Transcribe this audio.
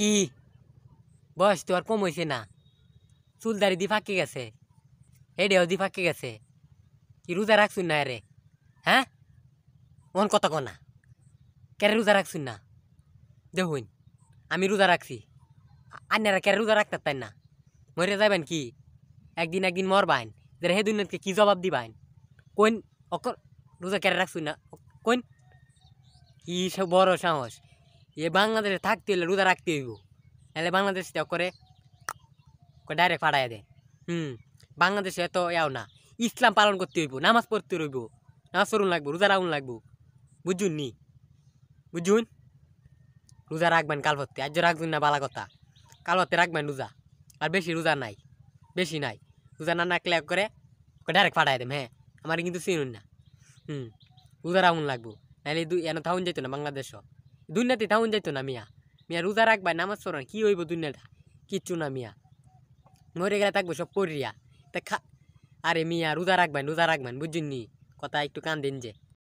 কি বয়স তো আর কম হয়েছে না চুল দাড়ি দি ফাঁকে গেছে হেডেও দি ফাঁকে গেছে কি রোজা রাখছুন না রে হ্যাঁ মন কথা কনা কেরে রোজা রাখছুন না দেখুন আমি রোজা রাখছি আন্যারা কেরে রোজা রাখতে তাই না মরে যাবেন কি একদিন একদিন মরবাইন যে হে দুনিয়াকে কি জবাব দিবাইন কোন অক রোজা কেরে রাখছুন না কোন কি সব বড় সাহস এ বাংলাদেশে থাকতে হলে রোজা রাখতে হইব নাহলে বাংলাদেশ করে ডাইরেক্ট ফাটাইয়া দেয় হুম বাংলাদেশে এত এও না ইসলাম পালন করতে হইব নামাজ পড়তে রইব নামাজ পড়ুন লাগবো রোজা রাখুন লাগবো বুঝুন নি বুঝুন রোজা রাখবেন কাল হতে আজ রাখবেন না বালা কথা কাল হতে রাখবেন রোজা আর বেশি রোজা নাই বেশি নাই রোজা না রাখলে এক করে ডাইরেক্ট ফাটাই দেম হ্যাঁ আমার কিন্তু চিনুন না হুম রোজা রাখুন লাগবো নাহলে এনে থাউন যেত না বাংলাদেশও দুনিয়াতে টাউন যাইতো না মিয়া মিয়া রোজা রাখবা নামাজ পড়ান কী হইব দুনিয়াটা কিচ্ছু না মিয়া মরে গেলে থাকবো সব পড়িয়া তা খা আরে মিয়া রোজা রাখবেন রোজা রাখবেন নি কথা একটু কান দিন যে